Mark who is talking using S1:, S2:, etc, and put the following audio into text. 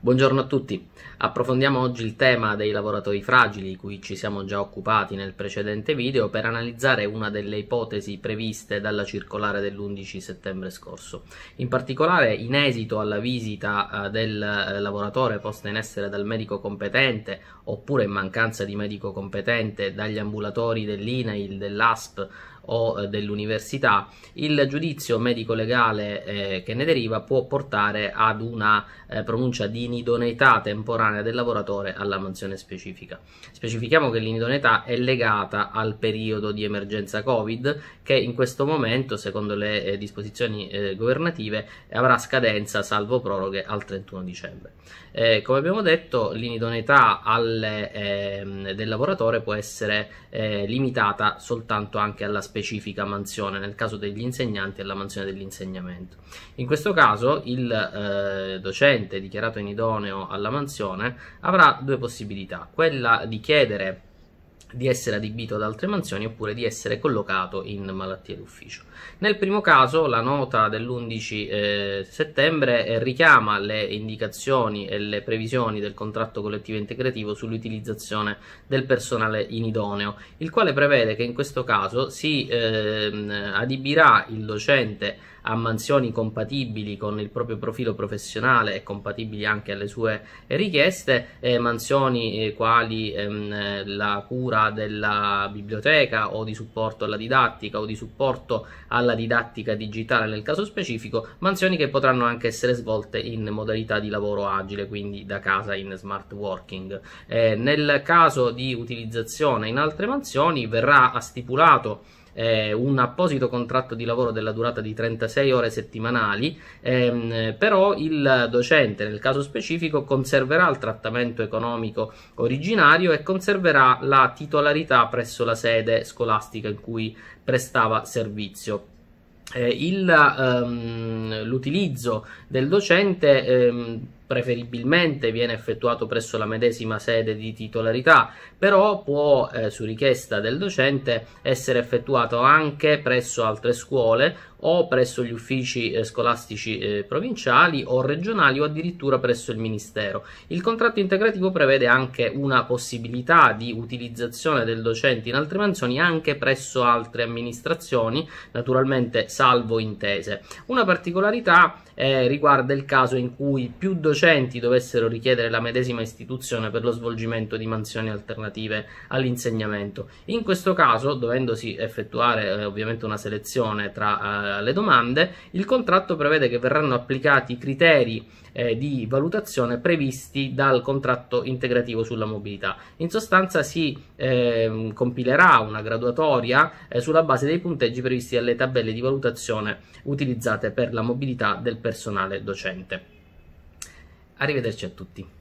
S1: Buongiorno a tutti. Approfondiamo oggi il tema dei lavoratori fragili, di cui ci siamo già occupati nel precedente video, per analizzare una delle ipotesi previste dalla circolare dell'11 settembre scorso. In particolare, in esito alla visita eh, del eh, lavoratore posta in essere dal medico competente, oppure in mancanza di medico competente, dagli ambulatori dell'INAIL, dell'ASP, o eh, dell'università, il giudizio medico-legale eh, che ne deriva può portare ad una eh, pronuncia di inidoneità temporanea del lavoratore alla mansione specifica. Specifichiamo che l'inidoneità è legata al periodo di emergenza Covid che in questo momento, secondo le eh, disposizioni eh, governative, avrà scadenza salvo proroghe al 31 dicembre. Eh, come abbiamo detto, l'inidoneità alle, ehm, del lavoratore può essere limitata soltanto anche alla specifica specifica mansione, nel caso degli insegnanti è la mansione dell'insegnamento. In questo caso il eh, docente dichiarato inidoneo alla mansione avrà due possibilità, quella di chiedere di essere adibito ad altre mansioni oppure di essere collocato in malattie d'ufficio. Nel primo caso la nota dell'11 eh, settembre eh, richiama le indicazioni e le previsioni del contratto collettivo integrativo sull'utilizzazione del personale inidoneo, il quale prevede che in questo caso si eh, adibirà il docente a mansioni compatibili con il proprio profilo professionale e compatibili anche alle sue richieste, eh, mansioni eh, quali ehm, la cura della biblioteca o di supporto alla didattica o di supporto alla didattica digitale nel caso specifico, mansioni che potranno anche essere svolte in modalità di lavoro agile, quindi da casa in smart working. Eh, nel caso di utilizzazione in altre mansioni verrà stipulato eh, un apposito contratto di lavoro della durata di 36 ore settimanali, ehm, però il docente nel caso specifico conserverà il trattamento economico originario e conserverà la titolarità presso la sede scolastica in cui prestava servizio. Eh, il, ehm, l'utilizzo del docente ehm, preferibilmente viene effettuato presso la medesima sede di titolarità, però può eh, su richiesta del docente essere effettuato anche presso altre scuole o presso gli uffici eh, scolastici eh, provinciali o regionali o addirittura presso il ministero. Il contratto integrativo prevede anche una possibilità di utilizzazione del docente in altre mansioni anche presso altre amministrazioni, naturalmente salvo intese. Una particolarità eh, riguarda il caso in cui più docenti docenti dovessero richiedere la medesima istituzione per lo svolgimento di mansioni alternative all'insegnamento. In questo caso, dovendosi effettuare eh, ovviamente una selezione tra eh, le domande, il contratto prevede che verranno applicati i criteri eh, di valutazione previsti dal contratto integrativo sulla mobilità. In sostanza si ehm, compilerà una graduatoria eh, sulla base dei punteggi previsti dalle tabelle di valutazione utilizzate per la mobilità del personale docente. Arrivederci a tutti.